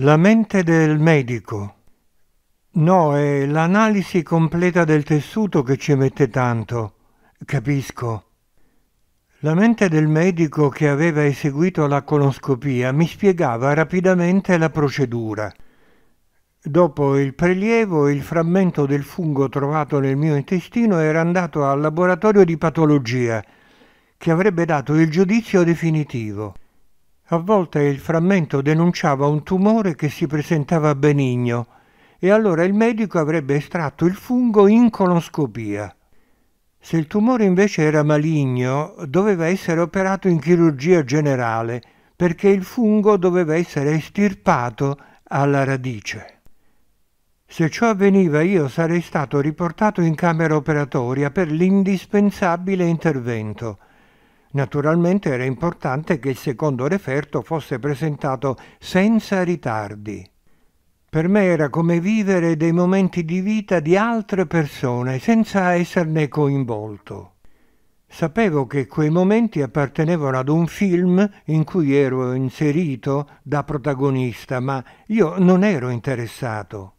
La mente del medico. No, è l'analisi completa del tessuto che ci mette tanto. Capisco. La mente del medico che aveva eseguito la coloscopia mi spiegava rapidamente la procedura. Dopo il prelievo, il frammento del fungo trovato nel mio intestino era andato al laboratorio di patologia, che avrebbe dato il giudizio definitivo. A volte il frammento denunciava un tumore che si presentava benigno e allora il medico avrebbe estratto il fungo in coloscopia. Se il tumore invece era maligno, doveva essere operato in chirurgia generale perché il fungo doveva essere estirpato alla radice. Se ciò avveniva io sarei stato riportato in camera operatoria per l'indispensabile intervento – Naturalmente era importante che il secondo referto fosse presentato senza ritardi. Per me era come vivere dei momenti di vita di altre persone senza esserne coinvolto. Sapevo che quei momenti appartenevano ad un film in cui ero inserito da protagonista, ma io non ero interessato.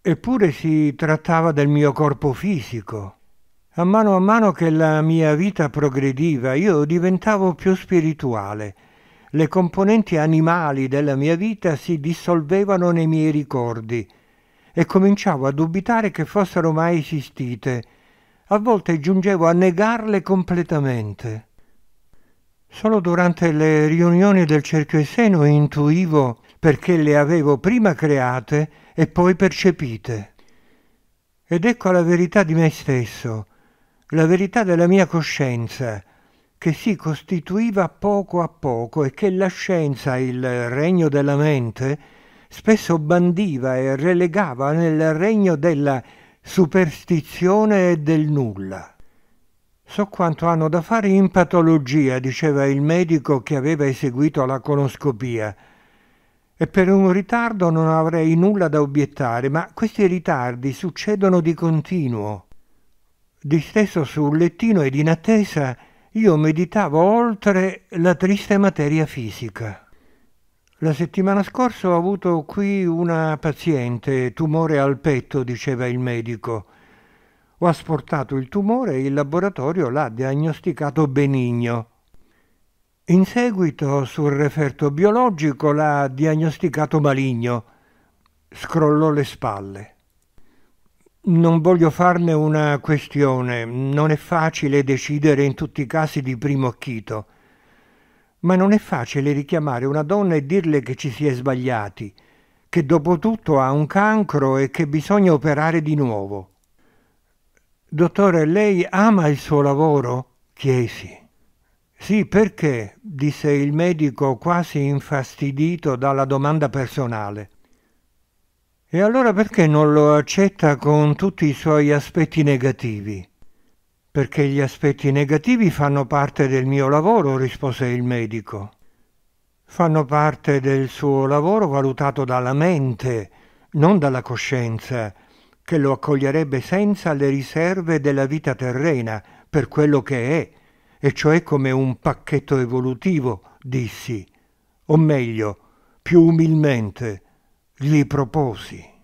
Eppure si trattava del mio corpo fisico, a mano a mano che la mia vita progrediva io diventavo più spirituale. Le componenti animali della mia vita si dissolvevano nei miei ricordi e cominciavo a dubitare che fossero mai esistite. A volte giungevo a negarle completamente. Solo durante le riunioni del cerchio Esseno intuivo perché le avevo prima create e poi percepite. Ed ecco la verità di me stesso la verità della mia coscienza, che si costituiva poco a poco e che la scienza, il regno della mente, spesso bandiva e relegava nel regno della superstizione e del nulla. So quanto hanno da fare in patologia, diceva il medico che aveva eseguito la coloscopia. E per un ritardo non avrei nulla da obiettare, ma questi ritardi succedono di continuo disteso sul lettino ed in attesa, io meditavo oltre la triste materia fisica. La settimana scorsa ho avuto qui una paziente, tumore al petto, diceva il medico. Ho asportato il tumore e il laboratorio l'ha diagnosticato benigno. In seguito, sul referto biologico, l'ha diagnosticato maligno. Scrollò le spalle. Non voglio farne una questione, non è facile decidere in tutti i casi di primo acchito. Ma non è facile richiamare una donna e dirle che ci si è sbagliati, che dopo tutto ha un cancro e che bisogna operare di nuovo. Dottore, lei ama il suo lavoro? chiesi. Sì, perché? disse il medico quasi infastidito dalla domanda personale. E allora perché non lo accetta con tutti i suoi aspetti negativi? Perché gli aspetti negativi fanno parte del mio lavoro, rispose il medico. Fanno parte del suo lavoro valutato dalla mente, non dalla coscienza, che lo accoglierebbe senza le riserve della vita terrena, per quello che è, e cioè come un pacchetto evolutivo, dissi, o meglio, più umilmente, gli proposi